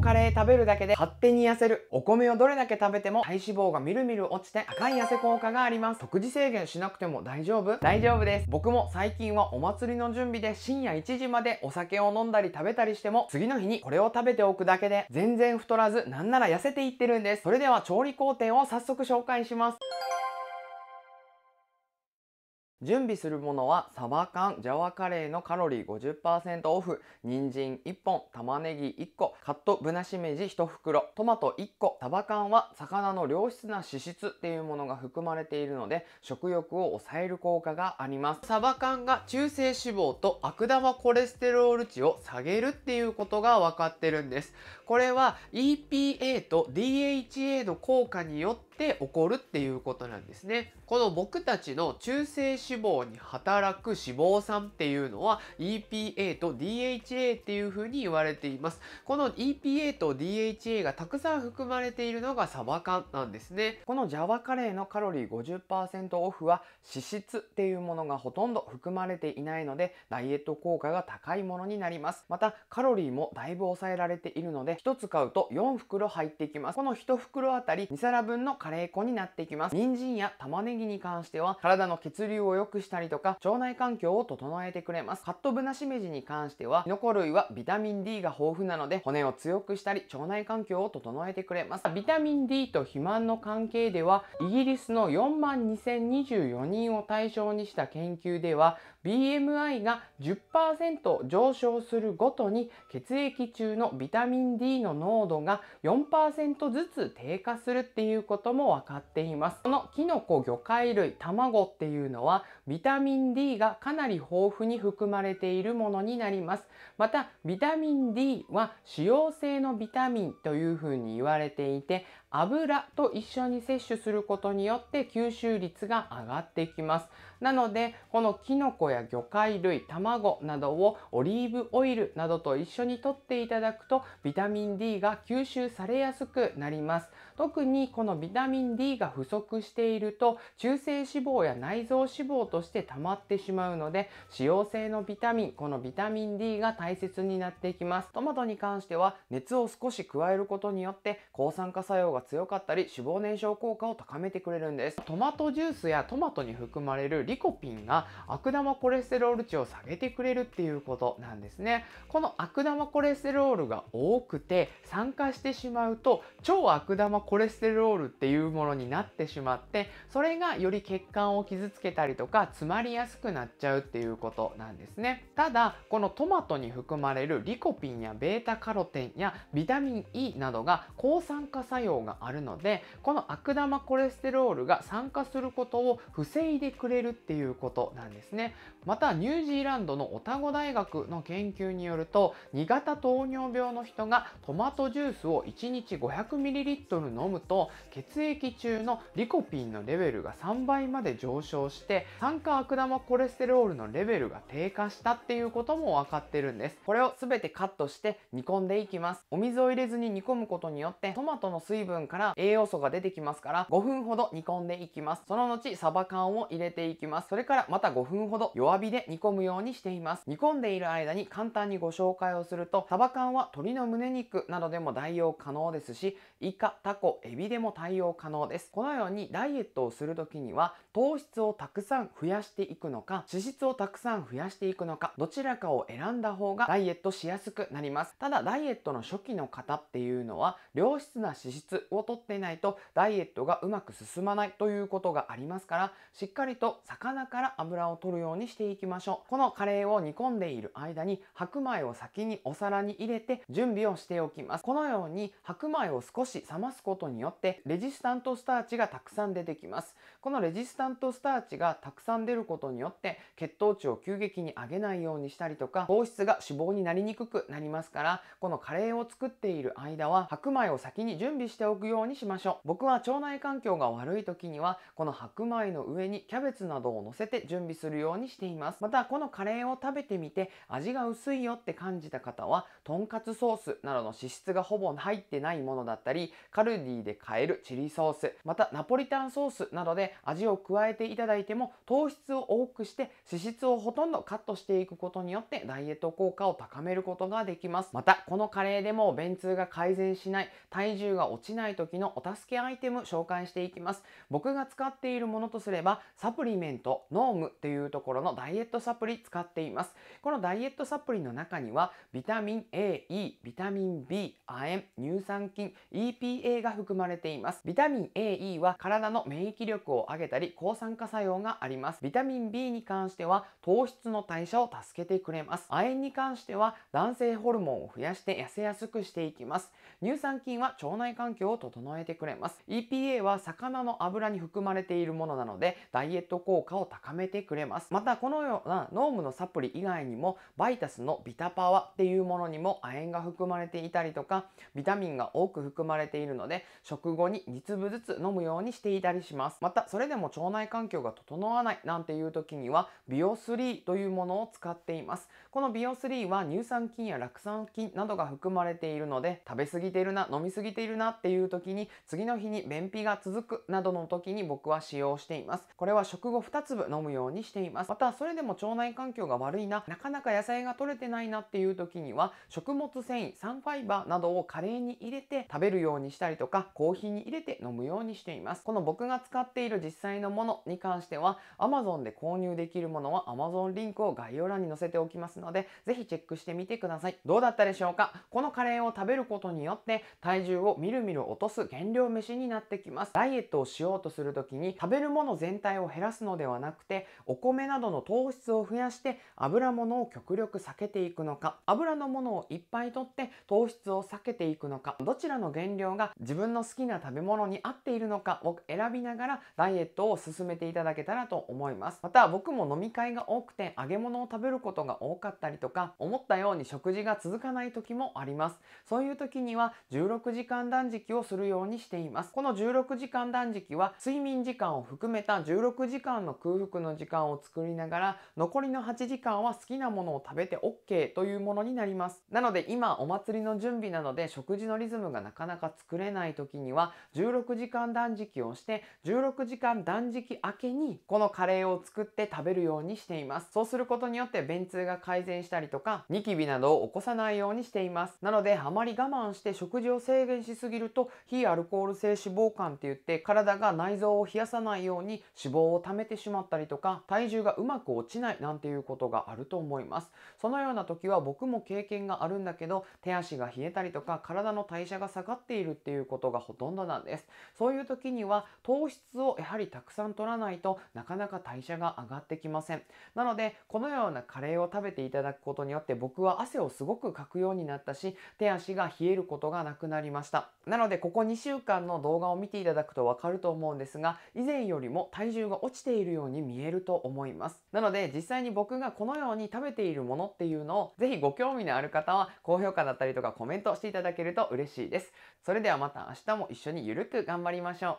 カレー食べるだけで勝手に痩せるお米をどれだけ食べても体脂肪がみるみる落ちて赤い痩せ効果があります食事制限しなくても大丈夫大丈夫です僕も最近はお祭りの準備で深夜1時までお酒を飲んだり食べたりしても次の日にこれを食べておくだけで全然太らずなんなら痩せていってるんですそれでは調理工程を早速紹介します準備するものはサバ缶ジャワカレーのカロリー50%オフ人参1本玉ねぎ1個カットぶなしめじ1袋トマト1個サバ缶は魚の良質な脂質っていうものが含まれているので食欲を抑える効果がありますサバ缶が中性脂肪と悪玉コレステロール値を下げるっていうことが分かってるんですこれは EPA と DHA の効果によって起こるっていうことなんですねこの僕たちの中性脂脂肪に働く脂肪酸っていうのは EPA と DHA っていうふうに言われています。この EPA と DHA がたくさん含まれているのがサバ缶なんですね。このジャワカレーのカロリー50%オフは脂質っていうものがほとんど含まれていないのでダイエット効果が高いものになります。またカロリーもだいぶ抑えられているので1つ買うと4袋入ってきます。この1袋あたり2皿分のカレー粉になってきます。人参や玉ねぎに関しては体の血流を良くしたりとか、腸内環境を整えてくれます。カットブナシメジに関しては、キノコ類はビタミン D が豊富なので、骨を強くしたり、腸内環境を整えてくれます。ビタミン D と肥満の関係では、イギリスの4万2024人を対象にした研究では、BMI が10%上昇するごとに血液中のビタミン D の濃度が4%ずつ低下するっていうことも分かっています。このキノコ、魚介類、卵っていうのはビタミン D がかなり豊富に含まれているものになります。またビタミン D は脂溶性のビタミンというふうに言われていて油と一緒に摂取することによって吸収率が上がってきますなのでこのキノコや魚介類卵などをオリーブオイルなどと一緒に摂っていただくとビタミン D が吸収されやすくなります特にこのビタミン D が不足していると中性脂肪や内臓脂肪として溜まってしまうので使用性のビタミンこのビタミン D が大切になってきますトマトに関しては熱を少し加えることによって抗酸化作用が強かったり脂肪燃焼効果を高めてくれるんですトマトジュースやトマトに含まれるリコピンが悪玉コレステロール値を下げてくれるっていうことなんですねこの悪玉コレステロールが多くて酸化してしまうと超悪玉コレステロールっていうものになってしまってそれがより血管を傷つけたりとか詰まりやすくなっちゃうっていうことなんですねただこのトマトに含まれるリコピンやベータカロテンやビタミン E などが抗酸化作用があるのでこの悪玉コレステロールが酸化することを防いでくれるっていうことなんですねまたニュージーランドのオタゴ大学の研究によると2型糖尿病の人がトマトジュースを1日 500ml の飲むと血液中のリコピンのレベルが3倍まで上昇して酸化悪玉コレステロールのレベルが低下したっていうことも分かってるんですこれを全てカットして煮込んでいきますお水を入れずに煮込むことによってトマトの水分から栄養素が出てきますから5分ほど煮込んでいきますその後サバ缶を入れていきますそれからまた5分ほど弱火で煮込むようにしています煮込んでいる間に簡単にご紹介をするとサバ缶は鶏の胸肉などでも代用可能ですしイカタコ過去エビでも対応可能です。このようにダイエットをする時には糖質をたくさん増やしていくのか、脂質をたくさん増やしていくのか、どちらかを選んだ方がダイエットしやすくなります。ただ、ダイエットの初期の方っていうのは、良質な脂質を取っていないと、ダイエットがうまく進まないということがありますから、しっかりと魚から油を取るようにしていきましょう。このカレーを煮込んでいる間に、白米を先にお皿に入れて準備をしておきます。このように白米を少し冷ますことによって、レジスタントスターチがたくさん出てきます。このレジスタントスターチがたくさん出ることによって血糖値を急激に上げないようにしたりとか糖質が脂肪になりにくくなりますからこのカレーを作っている間は白米を先に準備しておくようにしましょう僕は腸内環境が悪い時にはこの白米の上にキャベツなどを乗せて準備するようにしていますまたこのカレーを食べてみて味が薄いよって感じた方はとんかつソースなどの脂質がほぼ入ってないものだったりカルディで買えるチリソースまたナポリタンソースなどで味を加えていただいても糖質を多くして脂質をほとんどカットしていくことによってダイエット効果を高めることができますまたこのカレーでも便通が改善しない体重が落ちない時のお助けアイテム紹介していきます僕が使っているものとすればサプリメントノームというところのダイエットサプリ使っていますこのダイエットサプリの中にはビタミン A、E、ビタミン B、亜鉛、乳酸菌、EPA が含まれていますビタミン A、E は体の免疫力を上げたり抗酸化作用がありますビタミン B に関しては糖質の代謝を助けてくれます亜鉛に関しては男性ホルモンを増やして痩せやすくしていきます乳酸菌は腸内環境を整えてくれます EPA は魚の油に含まれているものなのでダイエット効果を高めてくれますまたこのようなノームのサプリ以外にもバイタスのビタパワっていうものにも亜鉛が含まれていたりとかビタミンが多く含まれているので食後に2粒ずつ飲むようにしていたりしますまたそれでも腸腸内環境が整わないなんていう時にはビオ3というものを使っていますこのビオ3は乳酸菌や酪酸菌などが含まれているので食べ過ぎているな飲み過ぎているなっていう時に次の日に便秘が続くなどの時に僕は使用していますこれは食後2粒飲むようにしていますまたそれでも腸内環境が悪いななかなか野菜が取れてないなっていう時には食物繊維サンファイバーなどをカレーに入れて食べるようにしたりとかコーヒーに入れて飲むようにしていますこの僕が使っている実際のもものに関しては Amazon で購入できるものは Amazon リンクを概要欄に載せておきますのでぜひチェックしてみてくださいどうだったでしょうかこのカレーを食べることによって体重をみるみる落とす減量飯になってきますダイエットをしようとする時に食べるもの全体を減らすのではなくてお米などの糖質を増やして油物を極力避けていくのか油のものをいっぱいとって糖質を避けていくのかどちらの原料が自分の好きな食べ物に合っているのかを選びながらダイエットを進進めていただけたらと思いますまた僕も飲み会が多くて揚げ物を食べることが多かったりとか思ったように食事が続かない時もありますそういう時には16時間断食をするようにしていますこの16時間断食は睡眠時間を含めた16時間の空腹の時間を作りながら残りの8時間は好きなものを食べて OK というものになりますなので今お祭りの準備などで食事のリズムがなかなか作れない時には16時間断食をして16時間断食食明けにこのカレーを作って食べるようにしていますそうすることによって便通が改善したりとかニキビなどを起こさないようにしていますなのであまり我慢して食事を制限しすぎると非アルコール性脂肪肝って言って体が内臓を冷やさないように脂肪を溜めてしまったりとか体重がうまく落ちないなんていうことがあると思いますそのような時は僕も経験があるんだけど手足が冷えたりとか体の代謝が下がっているっていうことがほとんどなんですそういう時には糖質をやはりたくさんん取らないとなかなか代謝が上がってきませんなのでこのようなカレーを食べていただくことによって僕は汗をすごくかくようになったし手足が冷えることがなくなりましたなのでここ2週間の動画を見ていただくとわかると思うんですが以前よりも体重が落ちているように見えると思いますなので実際に僕がこのように食べているものっていうのをぜひご興味のある方は高評価だったりとかコメントしていただけると嬉しいですそれではまた明日も一緒にゆるく頑張りましょう